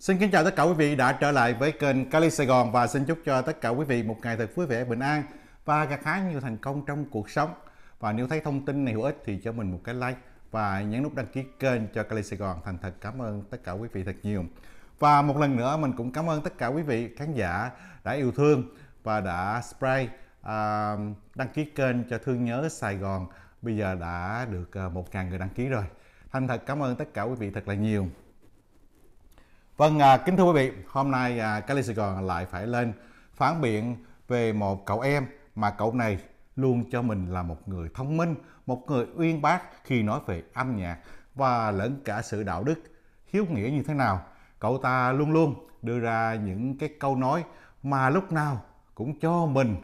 Xin kính chào tất cả quý vị đã trở lại với kênh Cali Sài Gòn và xin chúc cho tất cả quý vị một ngày thật vui vẻ, bình an và gặt hái nhiều thành công trong cuộc sống. Và nếu thấy thông tin này hữu ích thì cho mình một cái like và nhấn nút đăng ký kênh cho Cali Sài Gòn. Thành thật cảm ơn tất cả quý vị thật nhiều. Và một lần nữa mình cũng cảm ơn tất cả quý vị khán giả đã yêu thương và đã spray uh, à, đăng ký kênh cho Thương Nhớ Sài Gòn. Bây giờ đã được uh, à, 1.000 người đăng ký rồi. Thành thật cảm ơn tất cả quý vị thật là nhiều. Vâng, à, kính thưa quý vị, hôm nay à, Cali Sài Gòn lại phải lên phán biện về một cậu em mà cậu này luôn cho mình là một người thông minh, một người uyên bác khi nói về âm nhạc và lẫn cả sự đạo đức, hiếu nghĩa như thế nào. Cậu ta luôn luôn đưa ra những cái câu nói mà lúc nào cũng cho mình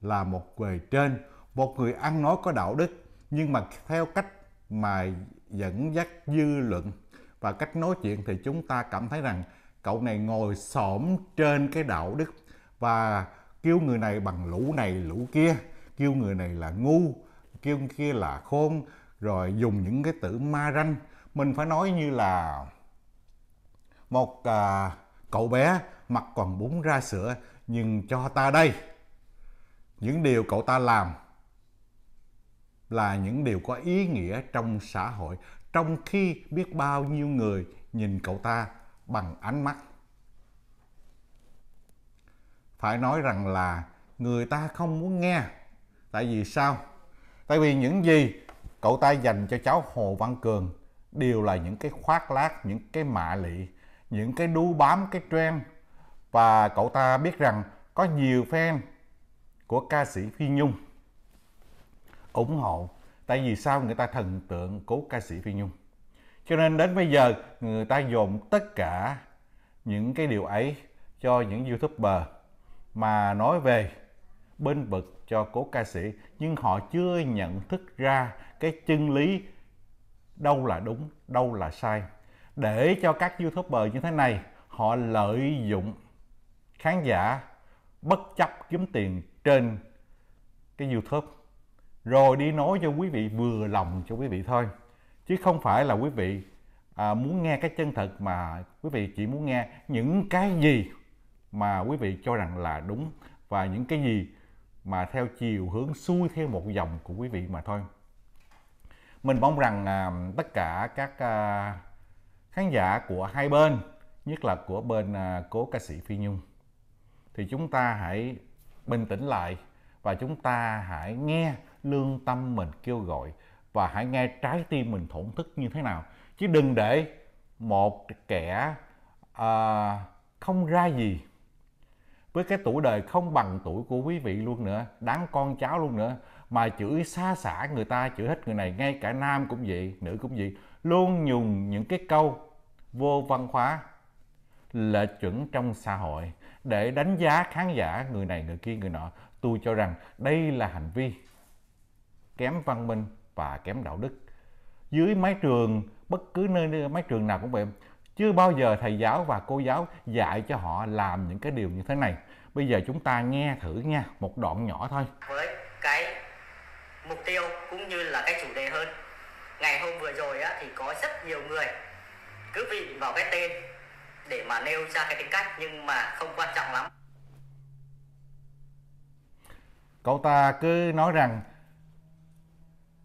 là một người trên, một người ăn nói có đạo đức nhưng mà theo cách mà dẫn dắt dư luận và cách nói chuyện thì chúng ta cảm thấy rằng cậu này ngồi xổm trên cái đạo đức và kêu người này bằng lũ này lũ kia kêu người này là ngu kêu người kia là khôn rồi dùng những cái từ ma ranh mình phải nói như là một à, cậu bé mặt còn bún ra sữa nhưng cho ta đây những điều cậu ta làm là những điều có ý nghĩa trong xã hội trong khi biết bao nhiêu người nhìn cậu ta bằng ánh mắt. Phải nói rằng là người ta không muốn nghe. Tại vì sao? Tại vì những gì cậu ta dành cho cháu Hồ Văn Cường đều là những cái khoác lác, những cái mạ lị, những cái đu bám, cái trend. Và cậu ta biết rằng có nhiều fan của ca sĩ Phi Nhung ủng hộ tại vì sao người ta thần tượng cố ca sĩ Phi Nhung cho nên đến bây giờ người ta dồn tất cả những cái điều ấy cho những youtuber mà nói về bên vực cho cố ca sĩ nhưng họ chưa nhận thức ra cái chân lý đâu là đúng đâu là sai để cho các youtuber như thế này họ lợi dụng khán giả bất chấp kiếm tiền trên cái youtube rồi đi nói cho quý vị vừa lòng cho quý vị thôi chứ không phải là quý vị à, muốn nghe cái chân thật mà quý vị chỉ muốn nghe những cái gì mà quý vị cho rằng là đúng và những cái gì mà theo chiều hướng xuôi theo một dòng của quý vị mà thôi mình mong rằng à, tất cả các à, khán giả của hai bên nhất là của bên à, cố ca sĩ phi nhung thì chúng ta hãy bình tĩnh lại và chúng ta hãy nghe lương tâm mình kêu gọi và hãy nghe trái tim mình thổn thức như thế nào chứ đừng để một kẻ à, không ra gì với cái tuổi đời không bằng tuổi của quý vị luôn nữa đáng con cháu luôn nữa mà chửi xa xả người ta chửi hết người này ngay cả nam cũng vậy nữ cũng vậy luôn dùng những cái câu vô văn hóa là chuẩn trong xã hội để đánh giá khán giả người này người kia người nọ tôi cho rằng đây là hành vi kém văn minh và kém đạo đức dưới mái trường bất cứ nơi mái trường nào cũng vậy chưa bao giờ thầy giáo và cô giáo dạy cho họ làm những cái điều như thế này bây giờ chúng ta nghe thử nha một đoạn nhỏ thôi với cái mục tiêu cũng như là cái chủ đề hơn ngày hôm vừa rồi á, thì có rất nhiều người cứ vị vào cái tên để mà nêu ra cái tính cách nhưng mà không quan trọng lắm cậu ta cứ nói rằng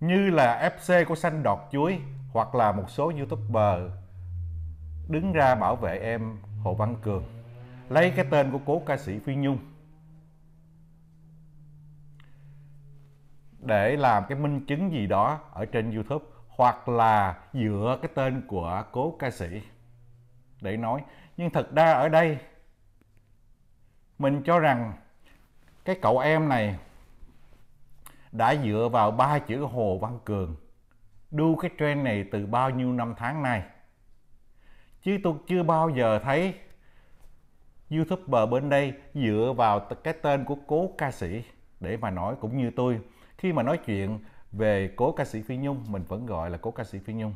như là FC của xanh đọt chuối hoặc là một số youtuber đứng ra bảo vệ em Hồ Văn Cường lấy cái tên của cố ca sĩ Phi Nhung để làm cái minh chứng gì đó ở trên YouTube hoặc là dựa cái tên của cố ca sĩ để nói nhưng thật ra ở đây mình cho rằng cái cậu em này đã dựa vào ba chữ Hồ Văn Cường đu cái trend này từ bao nhiêu năm tháng nay chứ tôi chưa bao giờ thấy youtuber bên đây dựa vào cái tên của cố ca sĩ để mà nói cũng như tôi khi mà nói chuyện về cố ca sĩ phi nhung mình vẫn gọi là cố ca sĩ phi nhung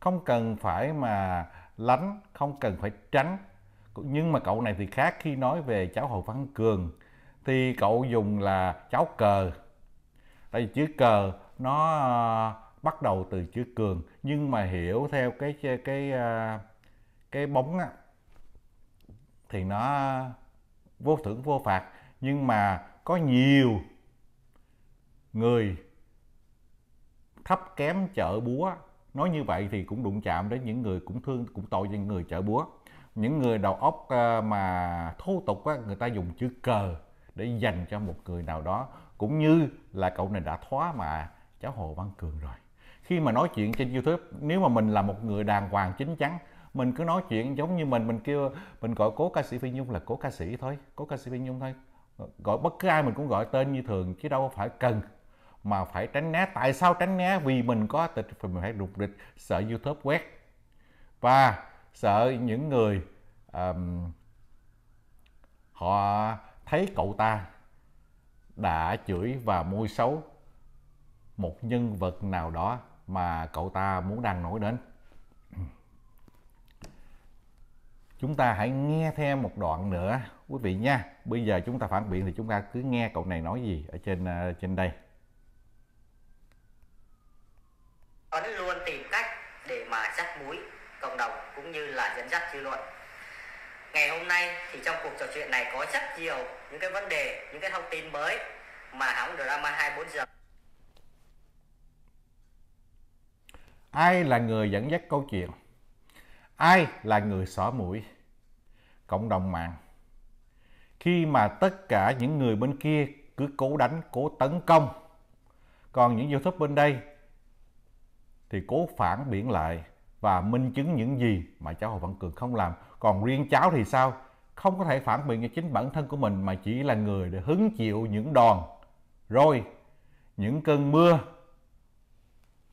không cần phải mà lánh không cần phải tránh nhưng mà cậu này thì khác khi nói về cháu hồ văn cường thì cậu dùng là cháo cờ tại vì chữ cờ nó ờ, bắt đầu từ chữ cường nhưng mà hiểu theo cái cái ờ, cái, bóng á thì nó vô thưởng vô phạt nhưng mà có nhiều người thấp kém chợ búa nói như vậy thì cũng đụng chạm đến những người cũng thương cũng tội những người chợ búa những người đầu óc ờ, mà thô tục á, người ta dùng chữ cờ để dành cho một người nào đó cũng như là cậu này đã thoá mà cháu Hồ Văn Cường rồi khi mà nói chuyện trên YouTube nếu mà mình là một người đàng hoàng chính chắn mình cứ nói chuyện giống như mình mình kêu mình gọi cố ca sĩ Phi Nhung là cố ca sĩ thôi cố ca sĩ Phi Nhung thôi gọi bất cứ ai mình cũng gọi tên như thường chứ đâu phải cần mà phải tránh né tại sao tránh né vì mình có tịch mình phải rụt rịch sợ YouTube quét và sợ những người um, họ thấy cậu ta đã chửi và môi xấu một nhân vật nào đó mà cậu ta muốn đăng nổi đến chúng ta hãy nghe thêm một đoạn nữa quý vị nha bây giờ chúng ta phản biện thì chúng ta cứ nghe cậu này nói gì ở trên ờ, trên đây nay thì trong cuộc trò chuyện này có rất nhiều những cái vấn đề, những cái thông tin mới mà hóng drama 24 giờ. Ai là người dẫn dắt câu chuyện? Ai là người xỏ mũi? Cộng đồng mạng. Khi mà tất cả những người bên kia cứ cố đánh, cố tấn công. Còn những YouTube bên đây thì cố phản biện lại và minh chứng những gì mà cháu Hồ Văn Cường không làm. Còn riêng cháu thì sao? không có thể phản biện cho chính bản thân của mình mà chỉ là người để hứng chịu những đòn rồi những cơn mưa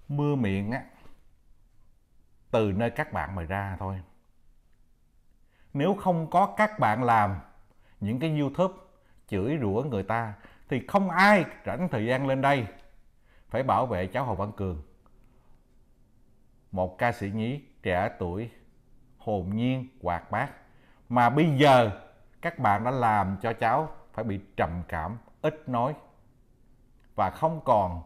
mưa miệng á từ nơi các bạn mà ra thôi nếu không có các bạn làm những cái youtube chửi rủa người ta thì không ai rảnh thời gian lên đây phải bảo vệ cháu hồ văn cường một ca sĩ nhí trẻ tuổi hồn nhiên hoạt bát mà bây giờ các bạn đã làm cho cháu phải bị trầm cảm ít nói và không còn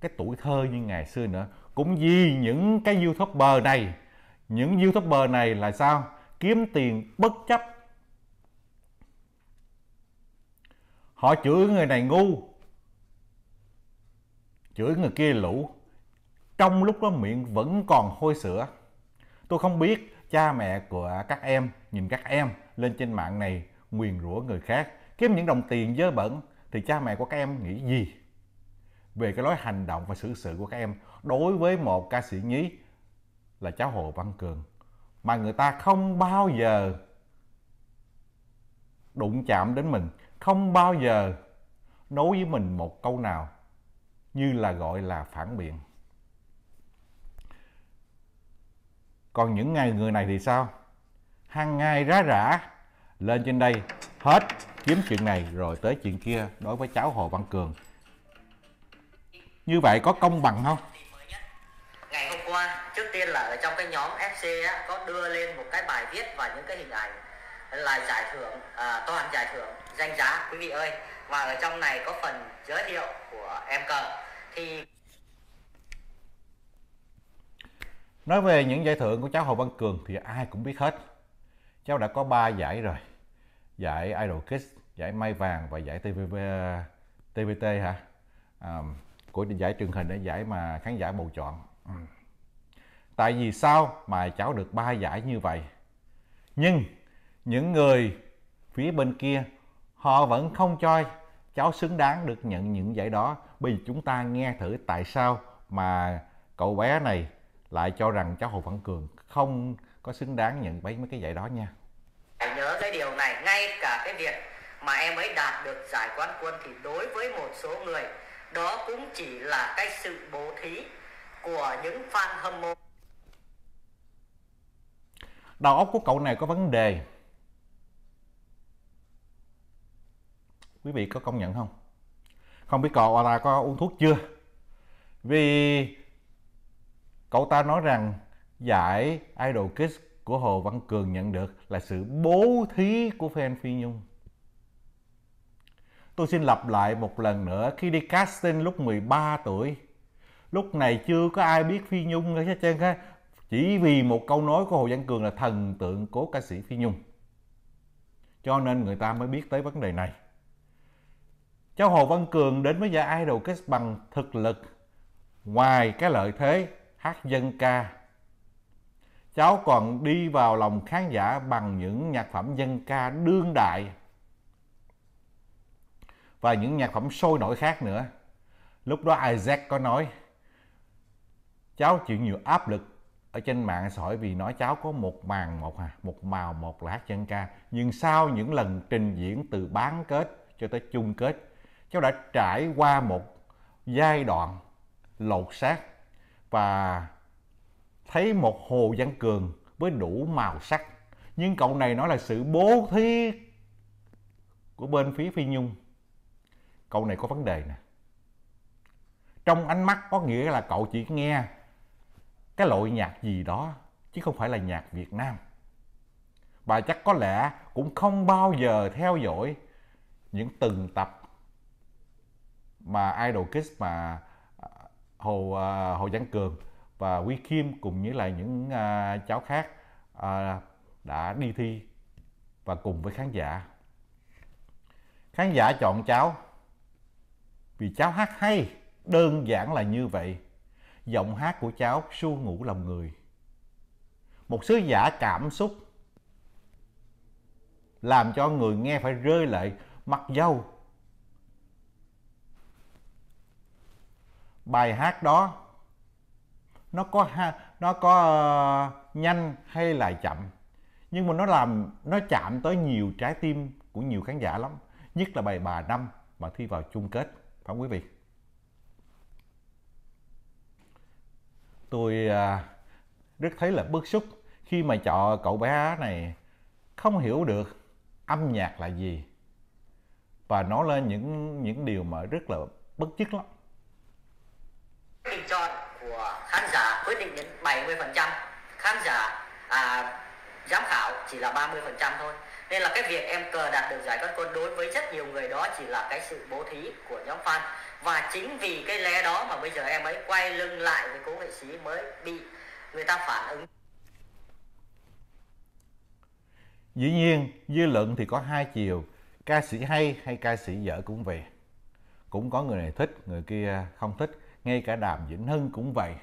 cái tuổi thơ như ngày xưa nữa cũng vì những cái youtuber này những youtuber này là sao kiếm tiền bất chấp họ chửi người này ngu chửi người kia lũ trong lúc đó miệng vẫn còn hôi sữa tôi không biết cha mẹ của các em nhìn các em lên trên mạng này nguyền rủa người khác kiếm những đồng tiền dơ bẩn thì cha mẹ của các em nghĩ gì về cái lối hành động và xử sự của các em đối với một ca sĩ nhí là cháu Hồ Văn Cường mà người ta không bao giờ đụng chạm đến mình không bao giờ nói với mình một câu nào như là gọi là phản biện còn những ngày người này thì sao hàng ngày rá rả lên trên đây hết kiếm chuyện này rồi tới chuyện kia đối với cháu hồ văn cường như vậy có công bằng không ngày hôm qua trước tiên là ở trong cái nhóm fc á, có đưa lên một cái bài viết và những cái hình ảnh là giải thưởng à, toàn giải thưởng danh giá quý vị ơi và ở trong này có phần giới thiệu của em cờ thì Nói về những giải thưởng của cháu Hồ Văn Cường thì ai cũng biết hết. Cháu đã có 3 giải rồi. Giải Idol Kids, giải Mai Vàng và giải TVV, TVT hả? À, của giải truyền hình để giải mà khán giả bầu chọn. Tại vì sao mà cháu được 3 giải như vậy? Nhưng những người phía bên kia họ vẫn không cho cháu xứng đáng được nhận những giải đó. Bây giờ chúng ta nghe thử tại sao mà cậu bé này lại cho rằng cháu Hồ Văn Cường không có xứng đáng nhận mấy mấy cái giải đó nha. Hãy nhớ cái điều này, ngay cả cái việc mà em ấy đạt được giải quán quân thì đối với một số người đó cũng chỉ là cái sự bố thí của những fan hâm mộ. Đầu óc của cậu này có vấn đề. Quý vị có công nhận không? Không biết cậu ta có uống thuốc chưa? Vì Cậu ta nói rằng giải Idol Kids của Hồ Văn Cường nhận được là sự bố thí của fan Phi Nhung. Tôi xin lặp lại một lần nữa khi đi casting lúc 13 tuổi. Lúc này chưa có ai biết Phi Nhung hết trơn ha. Chỉ vì một câu nói của Hồ Văn Cường là thần tượng cố ca sĩ Phi Nhung. Cho nên người ta mới biết tới vấn đề này. Cháu Hồ Văn Cường đến với giải Idol Kids bằng thực lực ngoài cái lợi thế hát dân ca. Cháu còn đi vào lòng khán giả bằng những nhạc phẩm dân ca đương đại và những nhạc phẩm sôi nổi khác nữa. Lúc đó Isaac có nói cháu chịu nhiều áp lực ở trên mạng xã hội vì nói cháu có một màn một à, một màu một là hát dân ca nhưng sau những lần trình diễn từ bán kết cho tới chung kết cháu đã trải qua một giai đoạn lột xác và thấy một Hồ Văn Cường với đủ màu sắc. Nhưng cậu này nói là sự bố thí của bên phía Phi Nhung. Cậu này có vấn đề nè. Trong ánh mắt có nghĩa là cậu chỉ nghe cái loại nhạc gì đó chứ không phải là nhạc Việt Nam. Bà chắc có lẽ cũng không bao giờ theo dõi những từng tập mà Idol kiss mà hồ à, hồ văn cường và Quy Kim cùng với lại những à, cháu khác à, đã đi thi và cùng với khán giả. Khán giả chọn cháu vì cháu hát hay, đơn giản là như vậy. Giọng hát của cháu su ngủ lòng người. Một sứ giả cảm xúc làm cho người nghe phải rơi lệ, mặc dâu bài hát đó nó có ha nó có uh, nhanh hay là chậm nhưng mà nó làm nó chạm tới nhiều trái tim của nhiều khán giả lắm nhất là bài bà năm mà thi vào chung kết phải không quý vị tôi uh, rất thấy là bức xúc khi mà chọn cậu bé này không hiểu được âm nhạc là gì và nói lên những những điều mà rất là bất chức lắm định đến 70% khán giả à, giám khảo chỉ là 30% thôi nên là cái việc em cờ đạt được giải các quân đối với rất nhiều người đó chỉ là cái sự bố thí của nhóm fan và chính vì cái lẽ đó mà bây giờ em ấy quay lưng lại với cố nghệ sĩ mới bị người ta phản ứng dĩ nhiên dư luận thì có hai chiều ca sĩ hay hay ca sĩ dở cũng về cũng có người này thích người kia không thích ngay cả đàm vĩnh hưng cũng vậy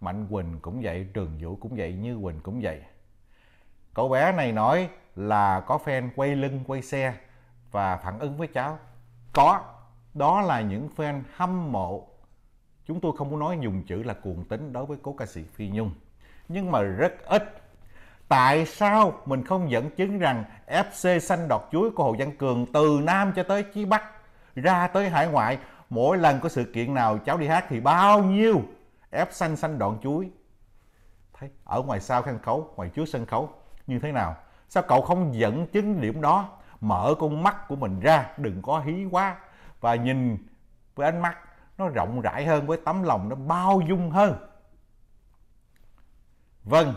mạnh quỳnh cũng vậy trường vũ cũng vậy như quỳnh cũng vậy cậu bé này nói là có fan quay lưng quay xe và phản ứng với cháu có đó là những fan hâm mộ chúng tôi không muốn nói dùng chữ là cuồng tính đối với cố ca sĩ phi nhung nhưng mà rất ít tại sao mình không dẫn chứng rằng fc xanh đọt chuối của hồ văn cường từ nam cho tới chí bắc ra tới hải ngoại mỗi lần có sự kiện nào cháu đi hát thì bao nhiêu ép xanh xanh đoạn chuối thấy ở ngoài sau sân khấu ngoài trước sân khấu như thế nào sao cậu không dẫn chứng điểm đó mở con mắt của mình ra đừng có hí quá và nhìn với ánh mắt nó rộng rãi hơn với tấm lòng nó bao dung hơn vâng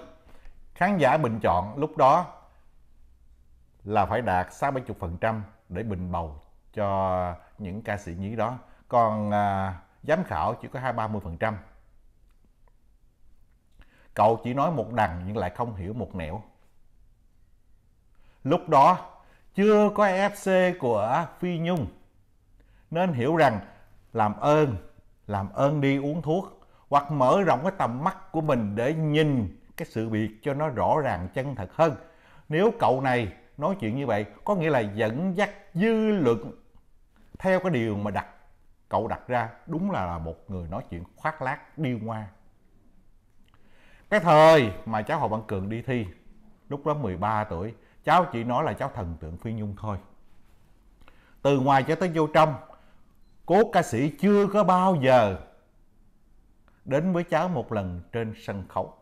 khán giả bình chọn lúc đó là phải đạt sáu bảy phần trăm để bình bầu cho những ca sĩ nhí đó còn à, giám khảo chỉ có hai ba mươi phần trăm Cậu chỉ nói một đằng nhưng lại không hiểu một nẻo. Lúc đó chưa có FC của Phi Nhung nên hiểu rằng làm ơn, làm ơn đi uống thuốc hoặc mở rộng cái tầm mắt của mình để nhìn cái sự việc cho nó rõ ràng chân thật hơn. Nếu cậu này nói chuyện như vậy có nghĩa là dẫn dắt dư luận theo cái điều mà đặt cậu đặt ra đúng là, là một người nói chuyện khoác lác điêu ngoa cái thời mà cháu Hồ Văn Cường đi thi lúc đó 13 tuổi cháu chỉ nói là cháu thần tượng Phi Nhung thôi từ ngoài cho tới vô trong cố ca sĩ chưa có bao giờ đến với cháu một lần trên sân khấu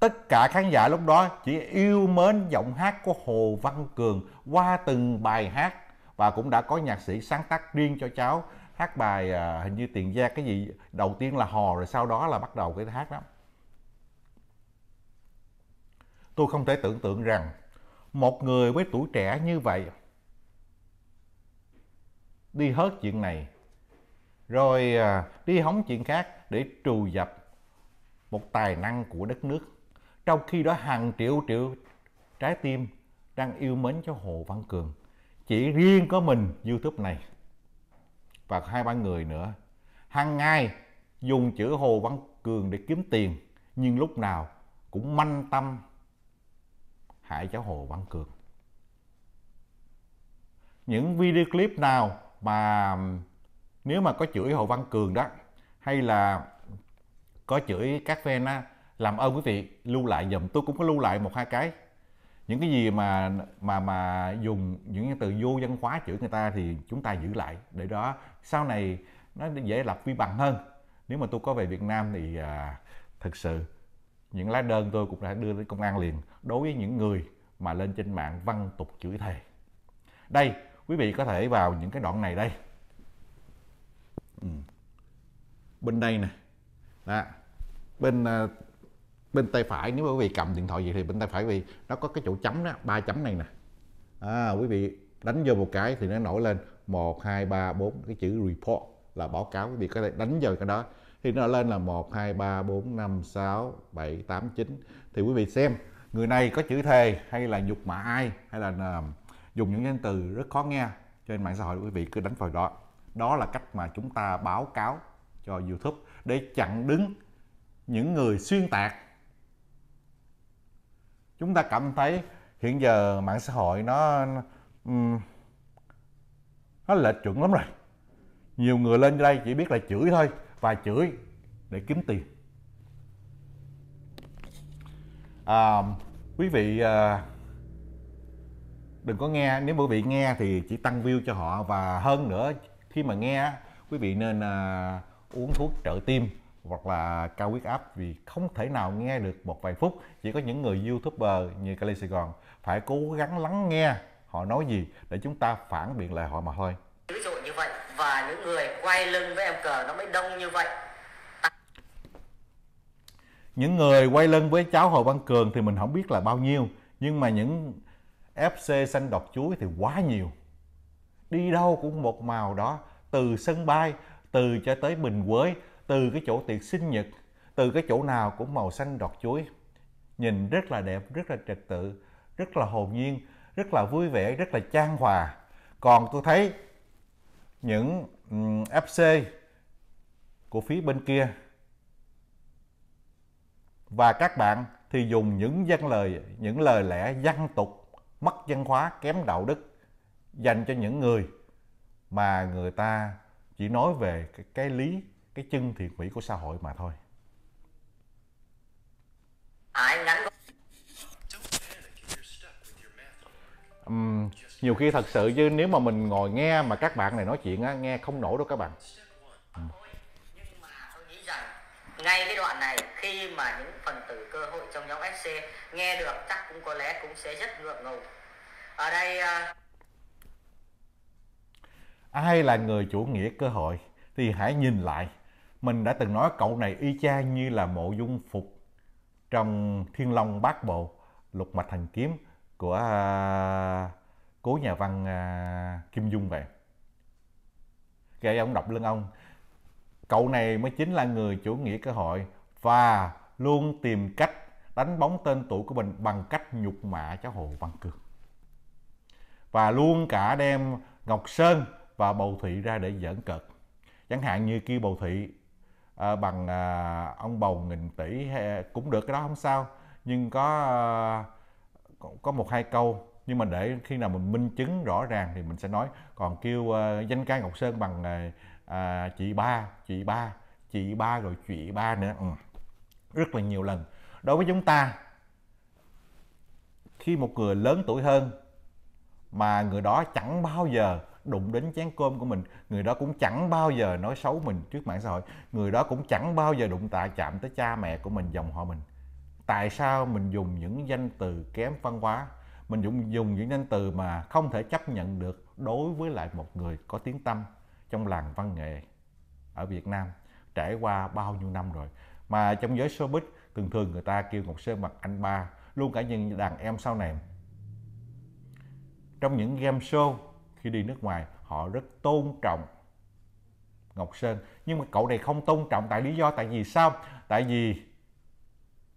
tất cả khán giả lúc đó chỉ yêu mến giọng hát của Hồ Văn Cường qua từng bài hát và cũng đã có nhạc sĩ sáng tác riêng cho cháu hát bài à, hình như Tiền Giang cái gì đầu tiên là hò rồi sau đó là bắt đầu cái hát đó Tôi không thể tưởng tượng rằng một người với tuổi trẻ như vậy đi hết chuyện này rồi à, đi hóng chuyện khác để trù dập một tài năng của đất nước trong khi đó hàng triệu triệu trái tim đang yêu mến cho Hồ Văn Cường chỉ riêng có mình YouTube này và hai ba người nữa hàng ngày dùng chữ Hồ Văn Cường để kiếm tiền nhưng lúc nào cũng manh tâm hại cháu Hồ Văn Cường. Những video clip nào mà nếu mà có chửi Hồ Văn Cường đó hay là có chửi các fan á, làm ơn quý vị lưu lại dùm tôi cũng có lưu lại một hai cái những cái gì mà mà mà dùng những từ vô văn hóa chửi người ta thì chúng ta giữ lại để đó sau này nó dễ lập vi bằng hơn nếu mà tôi có về Việt Nam thì à, thực sự những lá đơn tôi cũng đã đưa đến công an liền đối với những người mà lên trên mạng văn tục chửi thề đây quý vị có thể vào những cái đoạn này đây ừ. bên đây nè đó bên ờ, bên tay phải nếu quý vị cầm điện thoại vậy thì bên tay phải quý vị nó có cái chỗ chấm đó ba chấm này nè à, quý vị đánh vô một cái thì nó nổi lên một hai ba bốn cái chữ report là báo cáo quý vị có thể đánh vào cái đó thì nó lên là 1, 2, 3, 4, 5, 6, 7, 8, 9 thì quý vị xem người này có chữ thề hay là nhục mạ ai hay là à, dùng những danh từ rất khó nghe trên mạng xã hội quý vị cứ đánh vào đó đó là cách mà chúng ta báo cáo cho YouTube để chặn đứng những người xuyên tạc chúng ta cảm thấy hiện giờ mạng xã hội nó nó lệch chuẩn lắm rồi nhiều người lên đây chỉ biết là chửi thôi và chửi để kiếm tiền à, quý vị à, đừng có nghe nếu quý vị nghe thì chỉ tăng view cho họ và hơn nữa khi mà nghe quý vị nên à, uống thuốc trợ tim hoặc là cao huyết áp vì không thể nào nghe được một vài phút chỉ có những người youtuber như Cali Sài Gòn phải cố gắng lắng nghe họ nói gì để chúng ta phản biện lại họ mà thôi người quay lưng với em cờ nó mới đông như vậy những người quay lưng với cháu Hồ Văn Cường thì mình không biết là bao nhiêu nhưng mà những FC xanh đọc chuối thì quá nhiều đi đâu cũng một màu đó từ sân bay từ cho tới bình quế từ cái chỗ tiệc sinh nhật từ cái chỗ nào cũng màu xanh đọt chuối nhìn rất là đẹp rất là trật tự rất là hồn nhiên rất là vui vẻ rất là trang hòa còn tôi thấy những FC cổ phiếu bên kia và các bạn thì dùng những dân lời những lời lẽ văn tục mất văn hóa kém đạo đức dành cho những người mà người ta chỉ nói về cái, cái lý cái chân thiện mỹ của xã hội mà thôi uhm, nhiều khi thật sự chứ nếu mà mình ngồi nghe mà các bạn này nói chuyện á nghe không nổi đâu các bạn ừ. ngay cái đoạn này khi mà những phần tử cơ hội trong nhóm FC nghe được chắc cũng có lẽ cũng sẽ rất ngượng ngùng ở đây uh... ai là người chủ nghĩa cơ hội thì hãy nhìn lại mình đã từng nói cậu này y chang như là mộ dung phục trong thiên long bát bộ lục mạch thần kiếm của uh, cố nhà văn à, Kim Dung vậy cái ông đọc lưng ông cậu này mới chính là người chủ nghĩa cơ hội và luôn tìm cách đánh bóng tên tuổi của mình bằng cách nhục mạ cháu Hồ Văn Cường và luôn cả đem Ngọc Sơn và Bầu thị ra để giỡn cợt chẳng hạn như kêu Bầu thị à, bằng à, ông bầu nghìn tỷ hay, cũng được cái đó không sao nhưng có à, có một hai câu nhưng mà để khi nào mình minh chứng rõ ràng thì mình sẽ nói còn kêu uh, danh ca ngọc sơn bằng uh, chị ba chị ba chị ba rồi chị ba nữa ừ. rất là nhiều lần đối với chúng ta khi một người lớn tuổi hơn mà người đó chẳng bao giờ đụng đến chén cơm của mình người đó cũng chẳng bao giờ nói xấu mình trước mạng xã hội người đó cũng chẳng bao giờ đụng tạ chạm tới cha mẹ của mình dòng họ mình tại sao mình dùng những danh từ kém văn hóa mình dùng dùng những danh từ mà không thể chấp nhận được đối với lại một người có tiếng tâm trong làng văn nghệ ở Việt Nam trải qua bao nhiêu năm rồi mà trong giới showbiz thường thường người ta kêu Ngọc Sơn bằng anh ba luôn cả những đàn em sau này trong những game show khi đi nước ngoài họ rất tôn trọng Ngọc Sơn nhưng mà cậu này không tôn trọng tại lý do tại vì sao tại vì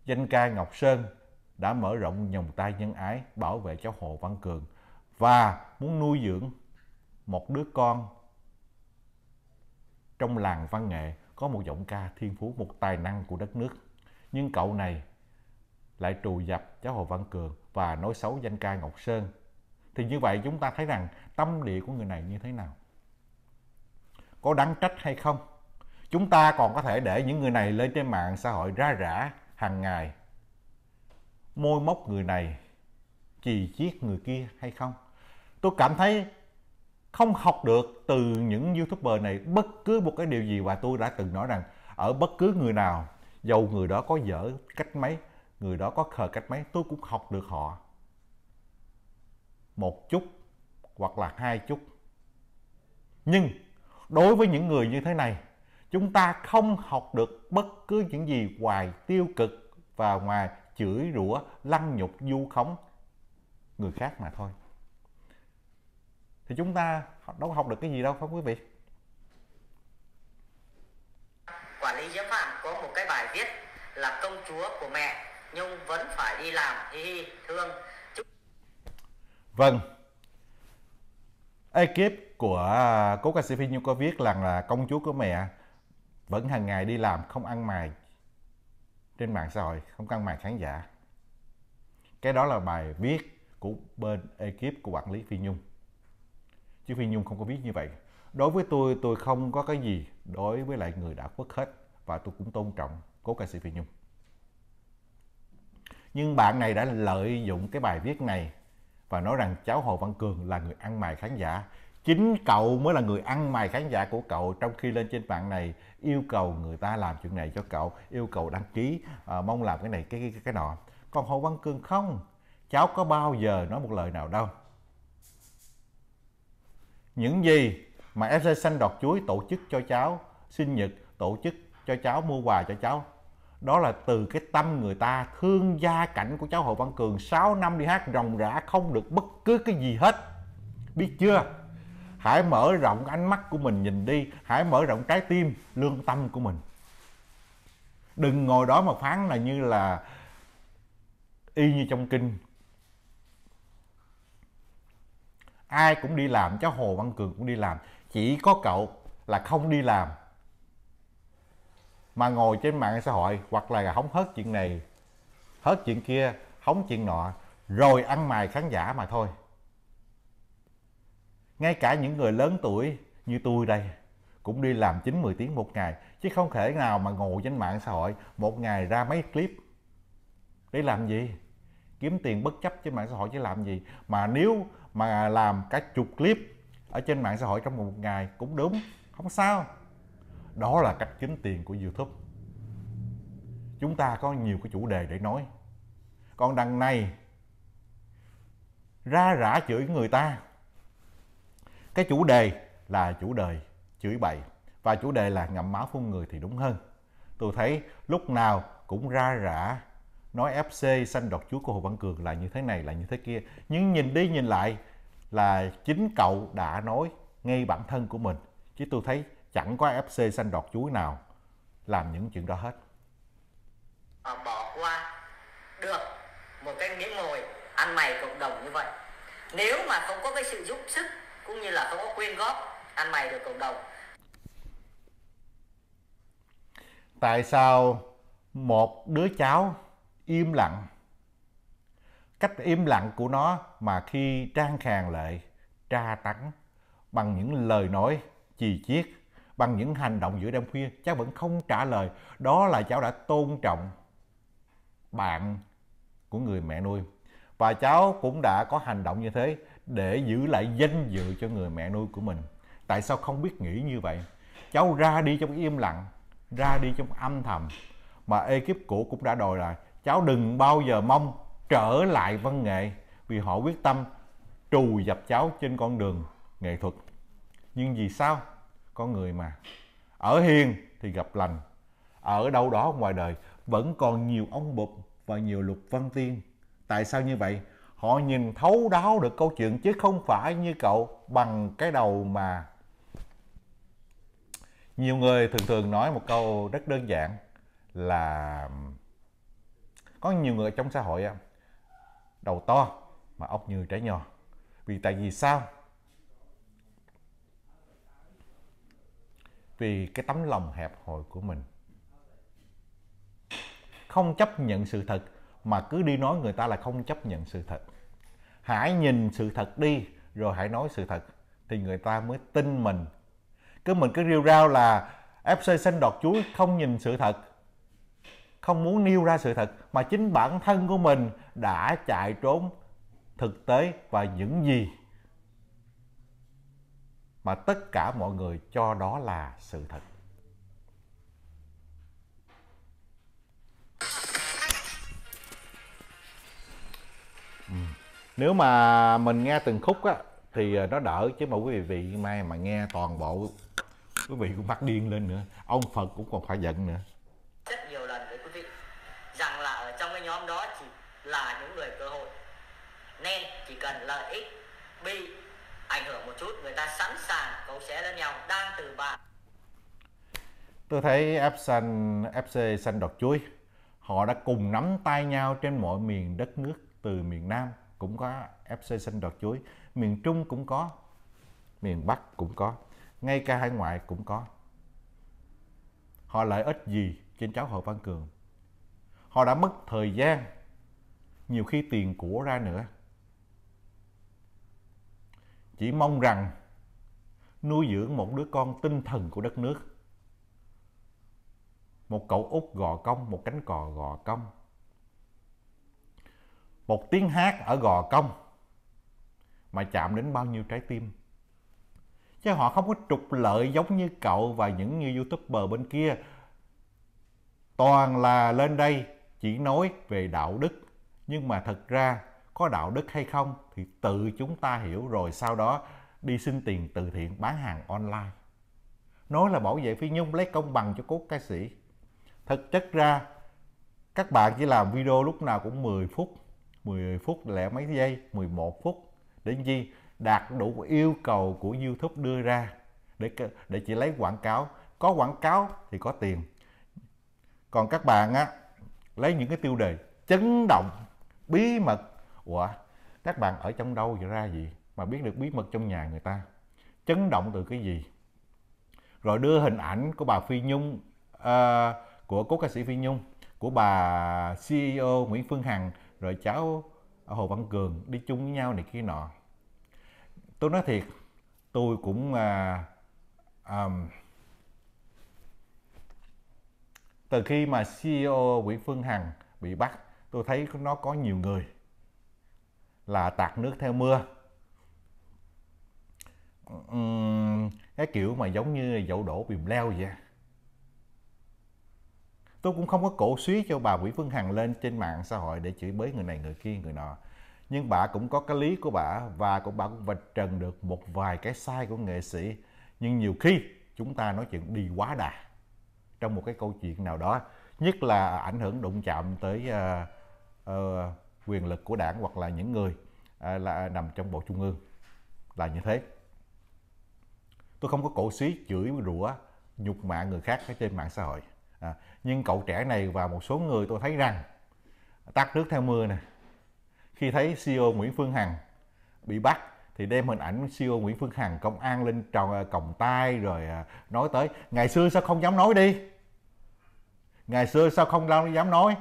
danh ca Ngọc Sơn đã mở rộng vòng tay nhân ái bảo vệ cháu Hồ Văn Cường và muốn nuôi dưỡng một đứa con trong làng văn nghệ có một giọng ca thiên phú, một tài năng của đất nước. Nhưng cậu này lại trù dập cháu Hồ Văn Cường và nói xấu danh ca Ngọc Sơn. Thì như vậy chúng ta thấy rằng tâm địa của người này như thế nào? Có đáng trách hay không? Chúng ta còn có thể để những người này lên trên mạng xã hội ra rã hàng ngày môi móc người này chì chiết người kia hay không tôi cảm thấy không học được từ những youtuber này bất cứ một cái điều gì và tôi đã từng nói rằng ở bất cứ người nào dầu người đó có dở cách mấy người đó có khờ cách mấy tôi cũng học được họ một chút hoặc là hai chút nhưng đối với những người như thế này chúng ta không học được bất cứ những gì ngoài tiêu cực và ngoài chửi rủa, lăng nhục, du khống người khác mà thôi. Thì chúng ta đâu học được cái gì đâu không quý vị? Quản lý Diễm Phạm có một cái bài viết là công chúa của mẹ nhưng vẫn phải đi làm hi hi thương. Chúc... Vâng. Ekip của cố ca sĩ Phi Nhung có viết rằng là công chúa của mẹ vẫn hàng ngày đi làm không ăn mài trên mạng xã hội không căn mạng khán giả cái đó là bài viết của bên ekip của quản lý phi nhung chứ phi nhung không có viết như vậy đối với tôi tôi không có cái gì đối với lại người đã khuất hết và tôi cũng tôn trọng cố ca sĩ phi nhung nhưng bạn này đã lợi dụng cái bài viết này và nói rằng cháu hồ văn cường là người ăn mày khán giả chính cậu mới là người ăn mày khán giả của cậu trong khi lên trên mạng này yêu cầu người ta làm chuyện này cho cậu yêu cầu đăng ký à, mong làm cái này cái cái, cái nọ còn hồ văn cương không cháu có bao giờ nói một lời nào đâu những gì mà fc xanh đọt chuối tổ chức cho cháu sinh nhật tổ chức cho cháu mua quà cho cháu đó là từ cái tâm người ta thương gia cảnh của cháu hồ văn cường 6 năm đi hát ròng rã không được bất cứ cái gì hết biết chưa hãy mở rộng ánh mắt của mình nhìn đi hãy mở rộng trái tim lương tâm của mình đừng ngồi đó mà phán là như là y như trong kinh ai cũng đi làm cháu hồ văn cường cũng đi làm chỉ có cậu là không đi làm mà ngồi trên mạng xã hội hoặc là không hết chuyện này hết chuyện kia hóng chuyện nọ rồi ăn mài khán giả mà thôi ngay cả những người lớn tuổi như tôi đây cũng đi làm 9-10 tiếng một ngày chứ không thể nào mà ngồi trên mạng xã hội một ngày ra mấy clip để làm gì kiếm tiền bất chấp trên mạng xã hội chứ làm gì mà nếu mà làm cả chục clip ở trên mạng xã hội trong một ngày cũng đúng không sao đó là cách kiếm tiền của youtube chúng ta có nhiều cái chủ đề để nói còn đằng này ra rã chửi người ta cái chủ đề là chủ đề chửi bậy và chủ đề là ngậm máu phun người thì đúng hơn tôi thấy lúc nào cũng ra rã nói FC sanh đọt chúa của Hồ Văn Cường là như thế này là như thế kia nhưng nhìn đi nhìn lại là chính cậu đã nói ngay bản thân của mình chứ tôi thấy chẳng có FC sanh đọt chuối nào làm những chuyện đó hết ờ, bỏ qua được một cái miếng ngồi ăn mày cộng đồng như vậy nếu mà không có cái sự giúp sức cũng như là không có quyên góp ăn mày được cộng đồng tại sao một đứa cháu im lặng cách im lặng của nó mà khi trang khàn lệ tra tấn bằng những lời nói chì chiết bằng những hành động giữa đêm khuya cháu vẫn không trả lời đó là cháu đã tôn trọng bạn của người mẹ nuôi và cháu cũng đã có hành động như thế để giữ lại danh dự cho người mẹ nuôi của mình tại sao không biết nghĩ như vậy cháu ra đi trong im lặng ra đi trong âm thầm mà ekip cũ cũng đã đòi lại. cháu đừng bao giờ mong trở lại văn nghệ vì họ quyết tâm trù dập cháu trên con đường nghệ thuật nhưng vì sao con người mà ở hiền thì gặp lành ở đâu đó ngoài đời vẫn còn nhiều ông bụt và nhiều lục văn tiên tại sao như vậy họ nhìn thấu đáo được câu chuyện chứ không phải như cậu bằng cái đầu mà nhiều người thường thường nói một câu rất đơn giản là có nhiều người trong xã hội đầu to mà óc như trái nhỏ vì tại vì sao vì cái tấm lòng hẹp hòi của mình không chấp nhận sự thật mà cứ đi nói người ta là không chấp nhận sự thật hãy nhìn sự thật đi rồi hãy nói sự thật thì người ta mới tin mình cứ mình cứ rêu rao là fc xanh đọt chuối không nhìn sự thật không muốn nêu ra sự thật mà chính bản thân của mình đã chạy trốn thực tế và những gì mà tất cả mọi người cho đó là sự thật mm nếu mà mình nghe từng khúc á thì ờ, nó đỡ chứ mà quý vị mai mà nghe toàn bộ quý vị cũng bắt điên lên nữa ông phật cũng còn phải giận nữa rất nhiều lần với quý vị rằng là ở trong cái nhóm đó chỉ là những người cơ hội nên chỉ cần lợi ích bị ảnh hưởng một chút người ta sẵn sàng cấu xé lên nhau đang từ bàn tôi thấy Epson, FC xanh đọt chuối họ đã cùng nắm tay nhau trên mọi miền đất nước từ miền Nam cũng có FC xanh đọt chuối miền Trung cũng có miền Bắc cũng có ngay cả hải ngoại cũng có họ lợi ích gì trên cháu Hồ Văn Cường họ đã mất thời gian nhiều khi tiền của ra nữa chỉ mong rằng nuôi dưỡng một đứa con tinh thần của đất nước một cậu út gò công một cánh cò gò công một tiếng hát ở gò công mà chạm đến bao nhiêu trái tim chứ họ không có trục lợi giống như cậu và những như youtuber bên kia toàn là lên đây chỉ nói về đạo đức nhưng mà thật ra có đạo đức hay không thì tự chúng ta hiểu rồi sau đó đi xin tiền từ thiện bán hàng online nói là bảo vệ phi nhung lấy công bằng cho cốt ca sĩ thực chất ra các bạn chỉ làm video lúc nào cũng 10 phút 10 phút lẻ mấy giây 11 phút đến gì đạt đủ yêu cầu của YouTube đưa ra để để chỉ lấy quảng cáo có quảng cáo thì có tiền còn các bạn á lấy những cái tiêu đề chấn động bí mật Ủa các bạn ở trong đâu vậy ra gì mà biết được bí mật trong nhà người ta chấn động từ cái gì rồi đưa hình ảnh của bà Phi Nhung uh, của cố ca sĩ Phi Nhung của bà CEO Nguyễn Phương Hằng rồi cháu Hồ Văn Cường đi chung với nhau này kia nọ tôi nói thiệt tôi cũng à, à, từ khi mà CEO Nguyễn Phương Hằng bị bắt tôi thấy nó có nhiều người là tạt nước theo mưa uhm, cái kiểu mà giống như dẫu đổ bìm leo vậy tôi cũng không có cổ suý cho bà Nguyễn Phương Hằng lên trên mạng xã hội để chửi bới người này người kia người nọ nhưng bà cũng có cái lý của bà và cũng bà cũng vạch trần được một vài cái sai của nghệ sĩ nhưng nhiều khi chúng ta nói chuyện đi quá đà trong một cái câu chuyện nào đó nhất là ảnh hưởng đụng chạm tới uh, uh, quyền lực của đảng hoặc là những người uh, là nằm trong bộ trung ương là như thế tôi không có cổ suý chửi rủa nhục mạ người khác ở trên mạng xã hội à, nhưng cậu trẻ này và một số người tôi thấy rằng tắt nước theo mưa nè khi thấy CEO Nguyễn Phương Hằng bị bắt thì đem hình ảnh CEO Nguyễn Phương Hằng công an lên tròn à, còng tay rồi à, nói tới ngày xưa sao không dám nói đi ngày xưa sao không dám nói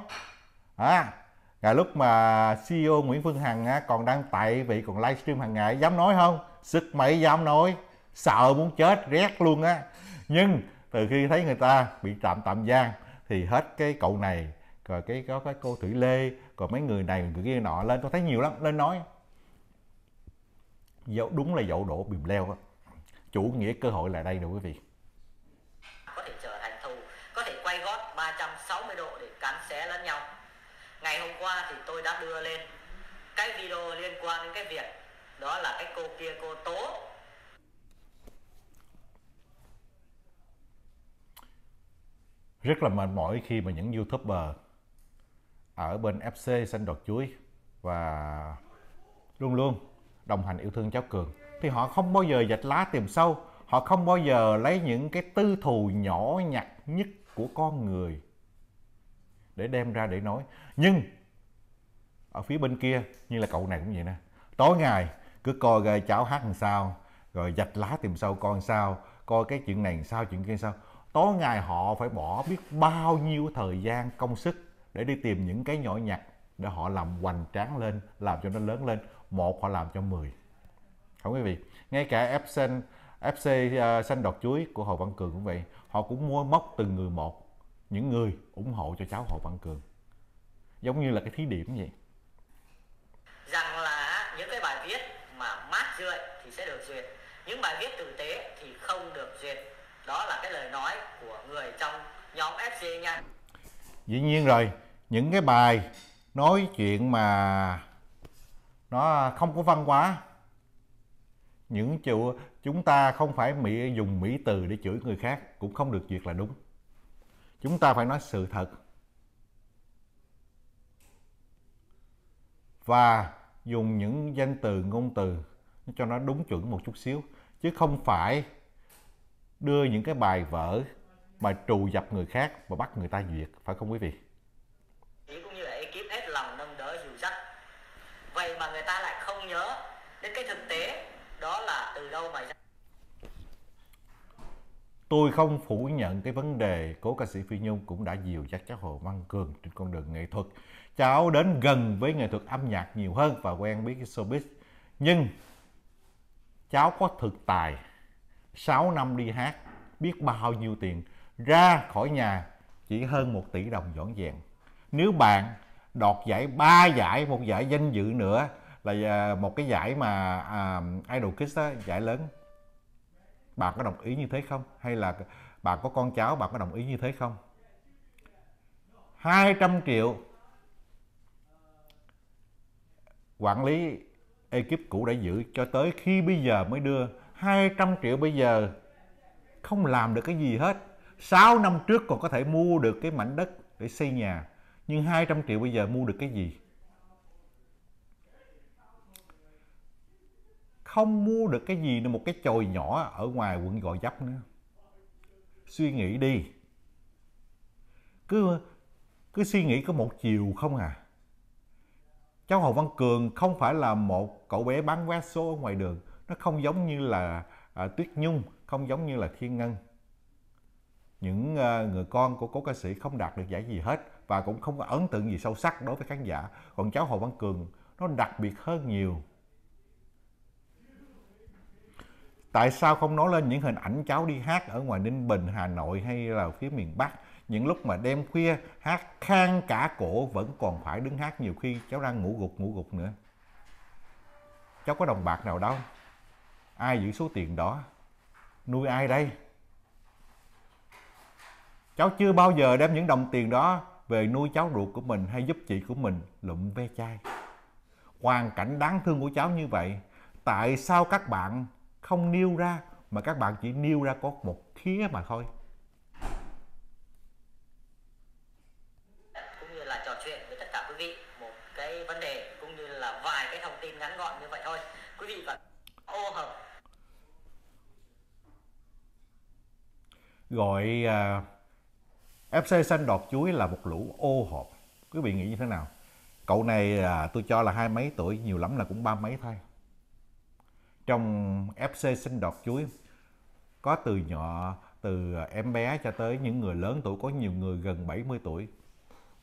à, ngày lúc mà CEO Nguyễn Phương Hằng á, còn đang tại vị còn livestream hàng ngày dám nói không sức mấy dám nói sợ muốn chết rét luôn á nhưng từ khi thấy người ta bị tạm tạm giam thì hết cái cậu này rồi cái có cái cô thủy lê còn mấy người này người kia nọ lên tôi thấy nhiều lắm lên nói dẫu đúng là dẫu đổ bìm leo đó. chủ nghĩa cơ hội là đây nè quý vị có thể trở thành thù có thể quay gót 360 độ để cắn xé lẫn nhau ngày hôm qua thì tôi đã đưa lên cái video liên quan đến cái việc đó là cái cô kia cô tố rất là mệt mỏi khi mà những youtuber ở bên FC xanh đọt chuối và luôn luôn đồng hành yêu thương cháu cường thì họ không bao giờ dạch lá tìm sâu họ không bao giờ lấy những cái tư thù nhỏ nhặt nhất của con người để đem ra để nói nhưng ở phía bên kia như là cậu này cũng vậy nè tối ngày cứ coi cháu hát làm sao rồi dạch lá tìm sâu con sao coi cái chuyện này làm sao chuyện kia làm sao tối ngày họ phải bỏ biết bao nhiêu thời gian công sức để đi tìm những cái nhỏ nhặt để họ làm hoành tráng lên làm cho nó lớn lên một họ làm cho mười, không quý vị ngay cả Epson FC uh, à, xanh đọt chuối của Hồ Văn Cường cũng vậy họ cũng mua móc từng người một những người ủng hộ cho cháu Hồ Văn Cường giống như là cái thí điểm vậy rằng là những cái bài viết mà mát rượi thì sẽ được duyệt những bài viết tử tế thì không được duyệt đó là cái lời nói của người trong nhóm FC nha dĩ nhiên rồi những cái bài nói chuyện mà nó không có văn hóa những chữ chúng ta không phải mỹ dùng mỹ từ để chửi người khác cũng không được duyệt là đúng chúng ta phải nói sự thật và dùng những danh từ ngôn từ cho nó đúng chuẩn một chút xíu chứ không phải đưa những cái bài vở mà trù dập người khác và bắt người ta duyệt phải không quý vị cũng như là ekip hết lòng nâng đỡ dìu dắt vậy mà người ta lại không nhớ đến cái thực tế đó là từ đâu mà Tôi không phủ nhận cái vấn đề cố ca sĩ Phi Nhung cũng đã dìu dắt cháu Hồ Văn Cường trên con đường nghệ thuật. Cháu đến gần với nghệ thuật âm nhạc nhiều hơn và quen biết cái showbiz. Nhưng cháu có thực tài 6 năm đi hát biết bao nhiêu tiền ra khỏi nhà chỉ hơn 1 tỷ đồng dọn dẹn nếu bạn đoạt giải ba giải một giải danh dự nữa là à, một cái giải mà à, Idol Kids đó, giải lớn bạn có đồng ý như thế không hay là bạn có con cháu bạn có đồng ý như thế không 200 triệu quản lý ekip cũ đã giữ cho tới khi bây giờ mới đưa 200 triệu bây giờ không làm được cái gì hết 6 năm trước còn có thể mua được cái mảnh đất để xây nhà nhưng 200 triệu bây giờ mua được cái gì không mua được cái gì nữa một cái chồi nhỏ ở ngoài quận Gò dấp nữa suy nghĩ đi cứ cứ suy nghĩ có một chiều không à cháu Hồ Văn Cường không phải là một cậu bé bán vé số ở ngoài đường nó không giống như là à, tuyết nhung không giống như là thiên ngân những à, người con của cố ca sĩ không đạt được giải gì hết và cũng không có ấn tượng gì sâu sắc đối với khán giả còn cháu hồ văn cường nó đặc biệt hơn nhiều tại sao không nói lên những hình ảnh cháu đi hát ở ngoài ninh bình hà nội hay là phía miền bắc những lúc mà đêm khuya hát khang cả cổ vẫn còn phải đứng hát nhiều khi cháu đang ngủ gục ngủ gục nữa cháu có đồng bạc nào đâu ai giữ số tiền đó nuôi ai đây cháu chưa bao giờ đem những đồng tiền đó về nuôi cháu ruột của mình hay giúp chị của mình lụm ve chai hoàn cảnh đáng thương của cháu như vậy tại sao các bạn không nêu ra mà các bạn chỉ nêu ra có một khía mà thôi cũng như là trò chuyện với tất cả quý vị một cái vấn đề cũng như là vài cái thông tin ngắn gọn như vậy thôi quý vị và ô hợp gọi à, FC xanh đọt chuối là một lũ ô hộp quý vị nghĩ như thế nào cậu này à, tôi cho là hai mấy tuổi nhiều lắm là cũng ba mấy thôi trong FC xanh đọt chuối có từ nhỏ từ em bé cho tới những người lớn tuổi có nhiều người gần 70 tuổi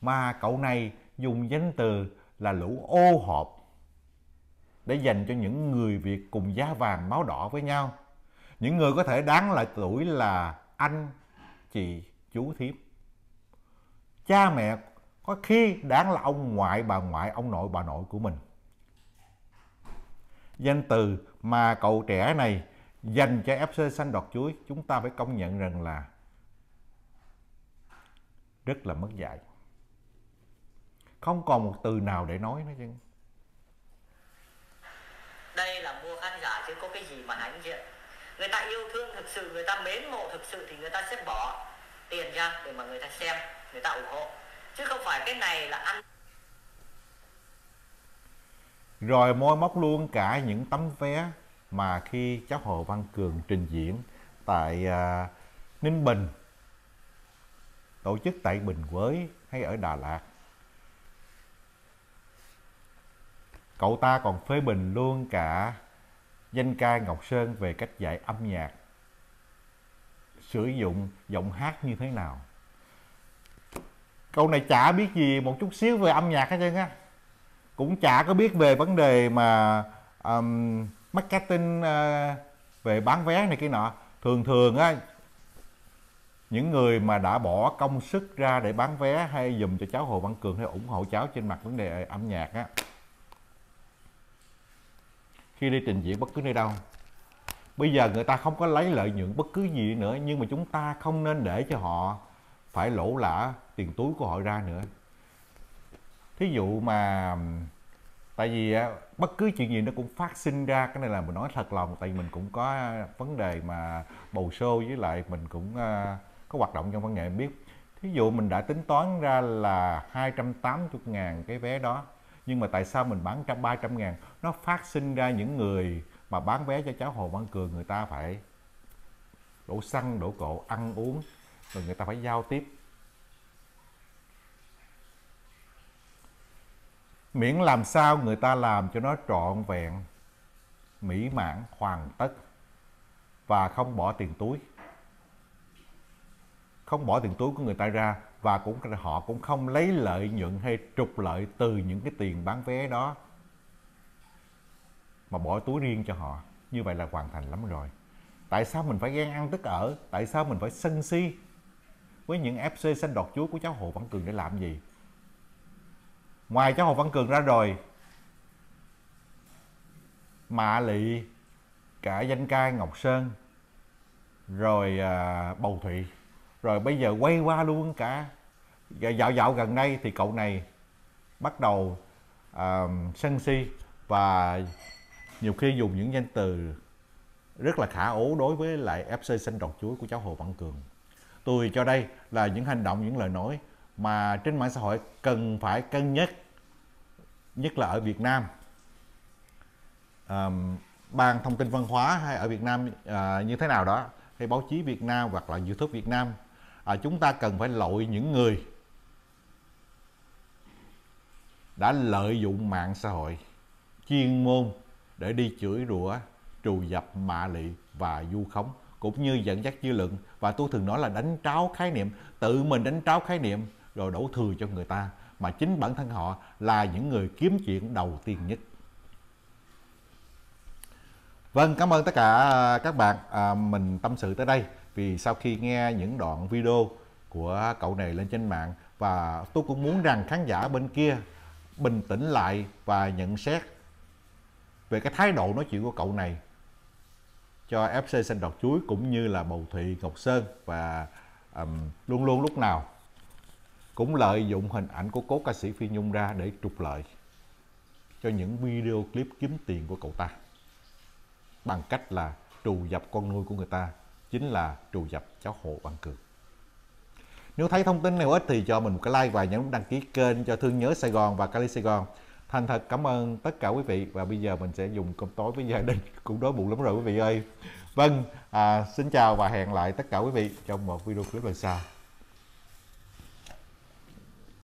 mà cậu này dùng danh từ là lũ ô hộp để dành cho những người Việt cùng giá vàng máu đỏ với nhau. Những người có thể đáng là tuổi là anh chị chú thím cha mẹ có khi đáng là ông ngoại bà ngoại ông nội bà nội của mình danh từ mà cậu trẻ này dành cho FC xanh đọt chuối chúng ta phải công nhận rằng là rất là mất dạy không còn một từ nào để nói nữa chứ đây là mua khán giả chứ có cái gì mà hãnh diện người ta yêu thương thực sự người ta mến mộ thực sự thì người ta sẽ bỏ tiền ra để mà người ta xem người ta ủng hộ chứ không phải cái này là ăn rồi môi móc luôn cả những tấm vé mà khi cháu Hồ Văn Cường trình diễn tại à, Ninh Bình tổ chức tại Bình Quới hay ở Đà Lạt cậu ta còn phê bình luôn cả danh ca Ngọc Sơn về cách dạy âm nhạc sử dụng giọng hát như thế nào câu này chả biết gì một chút xíu về âm nhạc hết trơn á cũng chả có biết về vấn đề mà um, marketing uh, về bán vé này kia nọ thường thường á những người mà đã bỏ công sức ra để bán vé hay dùm cho cháu Hồ Văn Cường hay ủng hộ cháu trên mặt vấn đề âm nhạc á khi đi trình diễn bất cứ nơi đâu bây giờ người ta không có lấy lợi nhuận bất cứ gì nữa nhưng mà chúng ta không nên để cho họ phải lỗ lã tiền túi của họ ra nữa thí dụ mà tại vì bất cứ chuyện gì nó cũng phát sinh ra cái này là mình nói thật lòng tại vì mình cũng có vấn đề mà bầu xô với lại mình cũng à, có hoạt động trong văn nghệ biết thí dụ mình đã tính toán ra là 280 ngàn cái vé đó nhưng mà tại sao mình bán trăm ba trăm ngàn nó phát sinh ra những người mà bán vé cho cháu hồ văn cường người ta phải đổ xăng đổ cộ ăn uống rồi người ta phải giao tiếp miễn làm sao người ta làm cho nó trọn vẹn mỹ mãn hoàn tất và không bỏ tiền túi không bỏ tiền túi của người ta ra và cũng họ cũng không lấy lợi nhuận hay trục lợi từ những cái tiền bán vé đó mà bỏ túi riêng cho họ như vậy là hoàn thành lắm rồi tại sao mình phải ghen ăn tức ở tại sao mình phải sân si với những fc sanh đọt chuối của cháu hồ văn cường để làm gì ngoài cháu hồ văn cường ra rồi mạ lị cả danh ca ngọc sơn rồi à, bầu thụy rồi bây giờ quay qua luôn cả dạ, dạo dạo gần đây thì cậu này bắt đầu uh, sân si và nhiều khi dùng những danh từ rất là khả ố đối với lại FC xanh độc chuối của cháu Hồ Văn Cường. Tôi cho đây là những hành động, những lời nói mà trên mạng xã hội cần phải cân nhắc, nhất là ở Việt Nam. Um, ban thông tin văn hóa hay ở Việt Nam uh, như thế nào đó, hay báo chí Việt Nam hoặc là YouTube Việt Nam à, chúng ta cần phải lội những người đã lợi dụng mạng xã hội chuyên môn để đi chửi rủa trù dập mạ lị và du khống cũng như dẫn dắt dư luận và tôi thường nói là đánh tráo khái niệm tự mình đánh tráo khái niệm rồi đổ thừa cho người ta mà chính bản thân họ là những người kiếm chuyện đầu tiên nhất vâng cảm ơn tất cả các bạn à, mình tâm sự tới đây vì sau khi nghe những đoạn video của cậu này lên trên mạng và tôi cũng muốn rằng khán giả bên kia bình tĩnh lại và nhận xét về cái thái độ nói chuyện của cậu này cho FC Xanh Đọt Chuối cũng như là Bầu thị Ngọc Sơn và um, luôn luôn lúc nào cũng lợi dụng hình ảnh của cố ca sĩ Phi Nhung ra để trục lợi cho những video clip kiếm tiền của cậu ta bằng cách là trù dập con nuôi của người ta chính là trù dập cháu Hồ Văn Cường. Nếu thấy thông tin này hữu ích thì cho mình một cái like và nhấn đăng ký kênh cho Thương Nhớ Sài Gòn và Cali Sài Gòn. Thành thật cảm ơn tất cả quý vị và bây giờ mình sẽ dùng cơm tối với gia đình cũng đói bụng lắm rồi quý vị ơi. Vâng, à, xin chào và hẹn lại tất cả quý vị trong một video clip lần sau.